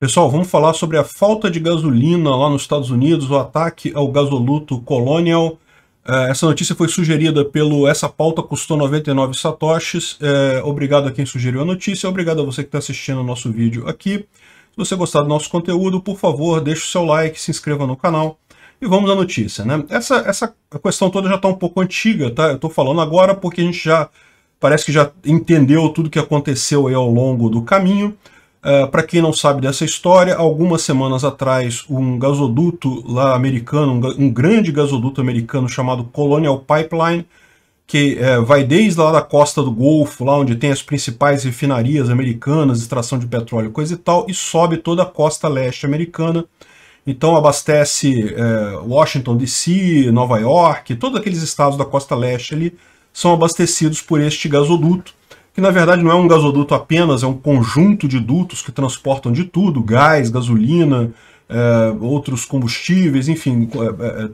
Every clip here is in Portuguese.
Pessoal, vamos falar sobre a falta de gasolina lá nos Estados Unidos, o ataque ao gasoluto Colonial. É, essa notícia foi sugerida pelo Essa Pauta Custou 99 Satoshis. É, obrigado a quem sugeriu a notícia, obrigado a você que está assistindo o nosso vídeo aqui. Se você gostar do nosso conteúdo, por favor, deixe o seu like, se inscreva no canal. E vamos à notícia, né? Essa, essa questão toda já está um pouco antiga, tá? Eu estou falando agora porque a gente já parece que já entendeu tudo que aconteceu aí ao longo do caminho. Ah, Para quem não sabe dessa história, algumas semanas atrás, um gasoduto lá americano, um, um grande gasoduto americano chamado Colonial Pipeline, que eh, vai desde lá da costa do Golfo, lá onde tem as principais refinarias americanas, extração de petróleo, coisa e tal, e sobe toda a costa leste americana. Então abastece eh, Washington DC, Nova York, todos aqueles estados da costa leste ali são abastecidos por este gasoduto que na verdade não é um gasoduto apenas, é um conjunto de dutos que transportam de tudo, gás, gasolina, é, outros combustíveis, enfim,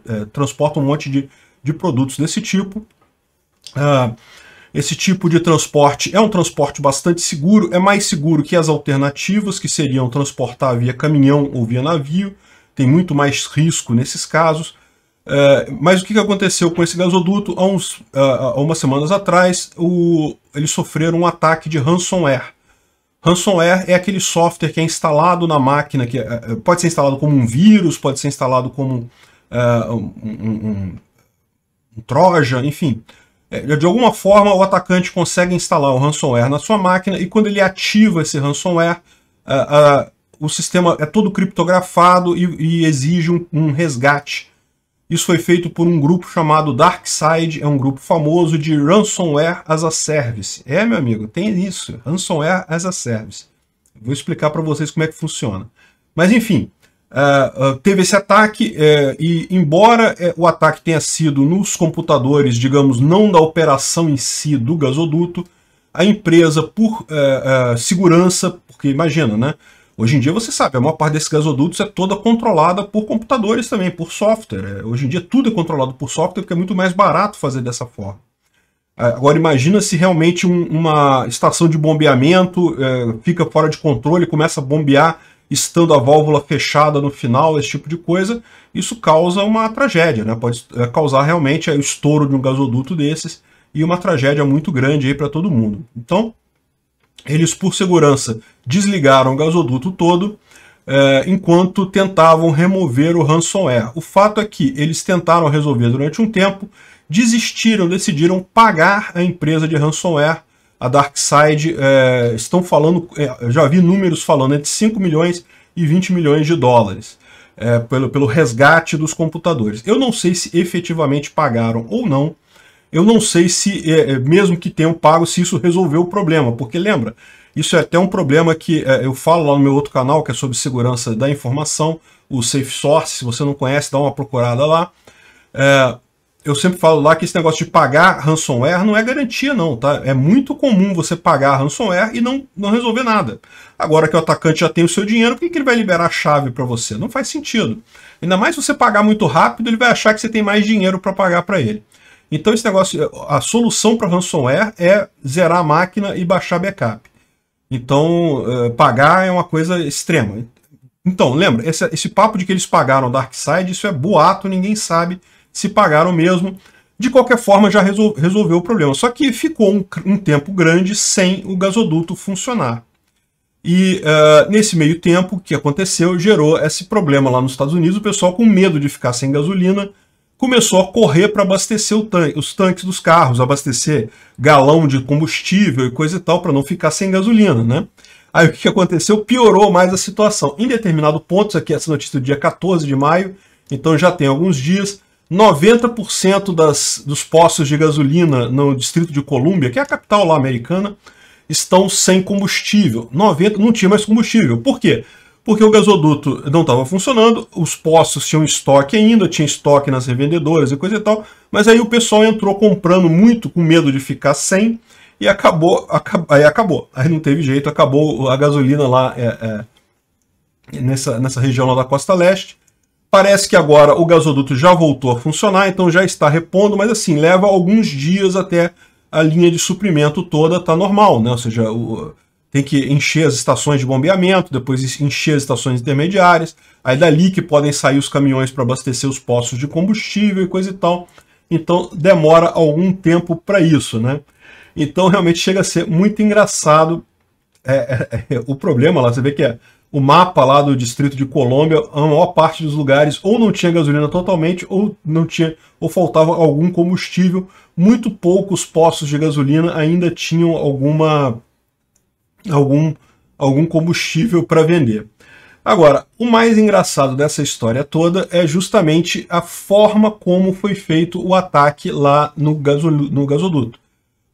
é, é, é transportam um monte de, de produtos desse tipo. Ah, esse tipo de transporte é um transporte bastante seguro, é mais seguro que as alternativas, que seriam transportar via caminhão ou via navio, tem muito mais risco nesses casos, é, mas o que aconteceu com esse gasoduto? Há, uns, há umas semanas atrás, o, eles sofreram um ataque de ransomware. Ransomware é aquele software que é instalado na máquina, que é, é pode ser instalado como um vírus, pode ser instalado como é, um, um, um, troja, enfim. É, de alguma forma, o atacante consegue instalar o ransomware na sua máquina e quando ele ativa esse ransomware, é, o sistema é todo criptografado e, e exige um resgate isso foi feito por um grupo chamado DarkSide, é um grupo famoso de Ransomware as a Service. É, meu amigo, tem isso, Ransomware as a Service. Vou explicar para vocês como é que funciona. Mas enfim, Uh, uh, teve esse ataque uh, e embora o ataque tenha sido nos computadores, digamos, não da operação em si do gasoduto, a empresa por segurança, porque imagina, né? Hoje em dia você sabe, a maior parte desses gasodutos é toda controlada por computadores também, por software. É, hoje em dia tudo é controlado por software porque é muito mais barato fazer dessa forma. É, agora imagina se realmente um, uma estação de bombeamento é, fica fora de controle, começa a bombear estando a válvula fechada no final, esse tipo de coisa, isso causa uma tragédia, né? Pode é, causar realmente é, o estouro de um gasoduto desses e uma tragédia muito grande para todo mundo. Então, eles, por segurança, desligaram o gasoduto todo é, enquanto tentavam remover o ransomware. O fato é que eles tentaram resolver durante um tempo, desistiram, decidiram pagar a empresa de ransomware, a DarkSide. É, estão falando, é, já vi números falando entre 5 milhões e 20 milhões de dólares é, pelo, pelo resgate dos computadores. Eu não sei se efetivamente pagaram ou não, eu não sei se, é, é, mesmo que tenham pago, se isso resolveu o problema, porque lembra, isso é até um problema que é, eu falo lá no meu outro canal, que é sobre segurança da informação, o Safe Source, se você não conhece, dá uma procurada lá. É, eu sempre falo lá que esse negócio de pagar ransomware não é garantia não, tá? É muito comum você pagar ransomware e não, não resolver nada. Agora que o atacante já tem o seu dinheiro, por que, que ele vai liberar a chave para você? Não faz sentido. Ainda mais se você pagar muito rápido, ele vai achar que você tem mais dinheiro para pagar para ele. Então esse negócio, a solução para ransomware é zerar a máquina e baixar backup. Então eh, pagar é uma coisa extrema. Então, lembra, esse, esse papo de que eles pagaram DarkSide, isso é boato, ninguém sabe se pagaram mesmo. De qualquer forma, já resol, resolveu o problema. Só que ficou um, um, tempo grande sem o gasoduto funcionar. E uh, nesse meio tempo, o que aconteceu? Gerou esse problema lá nos Estados Unidos, o pessoal com medo de ficar sem gasolina, começou a correr para abastecer tanque, os tanques dos carros, abastecer galão de combustível e coisa e tal, para não ficar sem gasolina, né? Aí o que aconteceu? Piorou mais a situação. Em determinado ponto, isso aqui é essa notícia é do dia 14 de maio, então já tem alguns dias, 90% das, dos postos de gasolina no Distrito de Colômbia, que é a capital lá americana, estão sem combustível. 90, não tinha mais combustível. Por quê? porque o gasoduto não estava funcionando, os postos tinham estoque ainda, tinha estoque nas revendedoras e coisa e tal, mas aí o pessoal entrou comprando muito com medo de ficar sem e acabou, aí acabou, aí não teve jeito, acabou a gasolina lá é, é, nessa, nessa região lá da costa leste. Parece que agora o gasoduto já voltou a funcionar, então já está repondo, mas assim, leva alguns dias até a linha de suprimento toda tá normal, né? Ou seja, o, tem que encher as estações de bombeamento, depois encher as estações intermediárias, aí dali que podem sair os caminhões para abastecer os postos de combustível e coisa e tal. Então demora algum tempo para isso, né? Então realmente chega a ser muito engraçado é, é, é, é o problema lá. Você vê que é, o mapa lá do distrito de Colômbia, a maior parte dos lugares ou não tinha gasolina totalmente, ou não tinha, ou faltava algum combustível. Muito poucos postos de gasolina ainda tinham alguma algum, algum combustível para vender. Agora, o mais engraçado dessa história toda é justamente a forma como foi feito o ataque lá no, gaso, no gasoduto.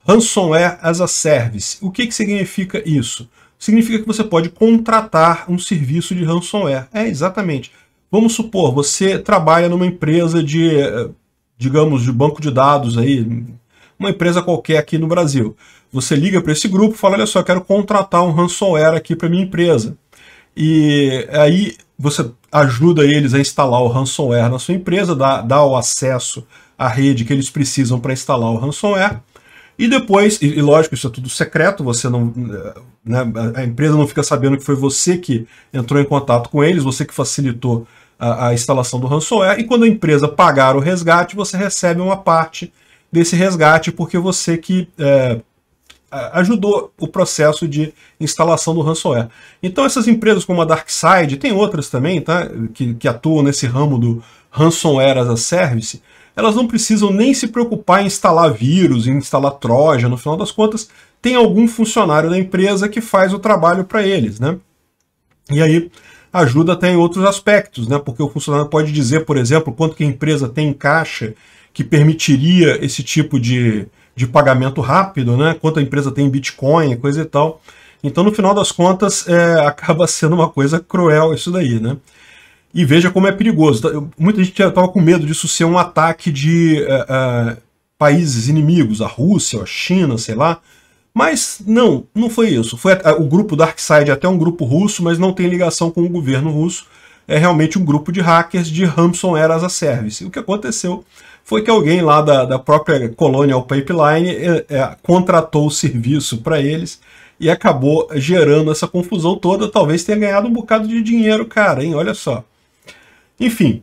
Ransomware as a service. O que, que significa isso? Significa que você pode contratar um serviço de ransomware. É, exatamente. Vamos supor, você trabalha numa empresa de, eh, digamos, de banco de dados aí, uma empresa qualquer aqui no Brasil. Você liga para esse grupo e fala, olha só, quero contratar um ransomware aqui para minha empresa. E aí você ajuda eles a instalar o ransomware na sua empresa, dá, dá o acesso à rede que eles precisam para instalar o ransomware. E depois, e, e, lógico, isso é tudo secreto, você não. Né, a empresa não fica sabendo que foi você que entrou em contato com eles, você que facilitou a, a instalação do ransomware, e quando a empresa pagar o resgate, você recebe uma parte desse resgate, porque você que é, ajudou o processo de instalação do ransomware. Então essas empresas como a DarkSide, tem outras também tá, que, que atuam nesse ramo do ransomware as a service, elas não precisam nem se preocupar em instalar vírus, em instalar troja, no final das contas, tem algum funcionário da empresa que faz o trabalho para eles, né? E aí ajuda até em outros aspectos, né? Porque o funcionário pode dizer, por exemplo, quanto que a empresa tem em caixa que permitiria esse tipo de, de pagamento rápido, né? Quanto a empresa tem Bitcoin, coisa e tal. Então, no final das contas, é, acaba sendo uma coisa cruel isso daí, né? E veja como é perigoso. Então, muita gente estava com medo disso ser um ataque de uh, uh, países inimigos, a Rússia, a China, sei lá. Mas não, não foi isso. Foi o grupo DarkSide é até um grupo russo, mas não tem ligação com o governo russo. É realmente um grupo de hackers de ransomware as a service. O que aconteceu foi que alguém lá da, da própria Colonial Pipeline é, é, contratou o serviço para eles e acabou gerando essa confusão toda. Talvez tenha ganhado um bocado de dinheiro, cara, hein? Olha só. Enfim,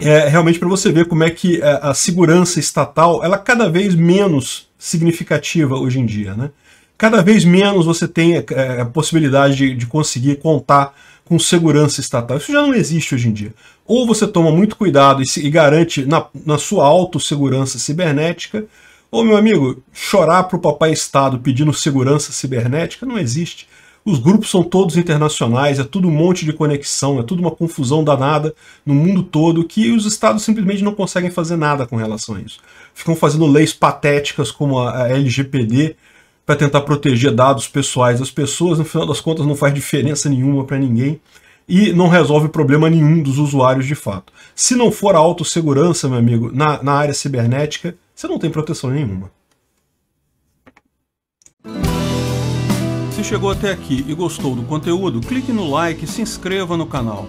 é realmente para você ver como é que a, eh, a segurança estatal ela é cada vez menos significativa hoje em dia, né? cada vez menos você tem eh, eh, a possibilidade de, de conseguir contar com segurança estatal. Isso já não existe hoje em dia. Ou você toma muito cuidado e, se, e garante na, na sua autossegurança cibernética, ou, meu amigo, chorar para o papai Estado pedindo segurança cibernética não existe. Os grupos são todos internacionais, é tudo um monte de conexão, é tudo uma confusão danada no mundo todo que os estados simplesmente não conseguem fazer nada com relação a isso. Ficam fazendo leis patéticas como a LGPD, para tentar proteger dados pessoais das pessoas. No final das contas, não faz diferença nenhuma para ninguém e não resolve problema nenhum dos usuários de fato. Se não for a autossegurança, meu amigo, na, na área cibernética, você não tem proteção nenhuma. Se chegou até aqui e gostou do conteúdo, clique no like e se inscreva no canal.